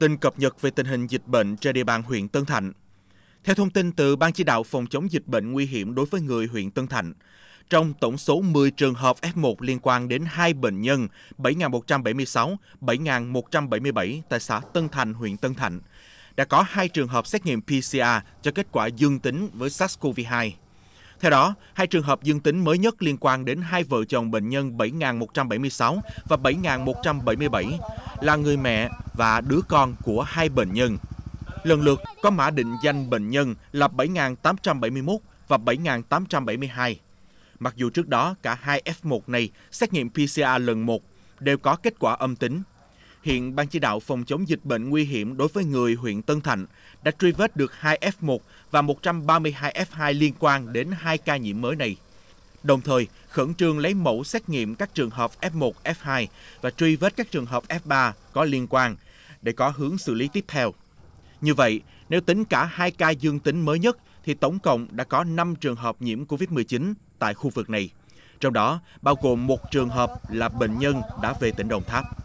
tin cập nhật về tình hình dịch bệnh trên địa bàn huyện Tân Thạnh. Theo thông tin từ Ban chỉ đạo phòng chống dịch bệnh nguy hiểm đối với người huyện Tân Thạnh, trong tổng số 10 trường hợp F1 liên quan đến hai bệnh nhân 7.176, 7.177 tại xã Tân Thành, huyện Tân Thạnh, đã có hai trường hợp xét nghiệm PCR cho kết quả dương tính với SARS-CoV-2. Theo đó, hai trường hợp dương tính mới nhất liên quan đến hai vợ chồng bệnh nhân 7.176 và 7.177 là người mẹ và đứa con của hai bệnh nhân. Lần lượt có mã định danh bệnh nhân là 7.871 và 7.872. Mặc dù trước đó cả hai F1 này xét nghiệm PCR lần 1 đều có kết quả âm tính. Hiện Ban chỉ đạo phòng chống dịch bệnh nguy hiểm đối với người huyện Tân Thạnh đã truy vết được 2 F1 và 132 F2 liên quan đến hai ca nhiễm mới này. Đồng thời, khẩn trương lấy mẫu xét nghiệm các trường hợp F1, F2 và truy vết các trường hợp F3 có liên quan – để có hướng xử lý tiếp theo. Như vậy, nếu tính cả hai ca dương tính mới nhất thì tổng cộng đã có 5 trường hợp nhiễm COVID-19 tại khu vực này. Trong đó, bao gồm một trường hợp là bệnh nhân đã về tỉnh Đồng Tháp.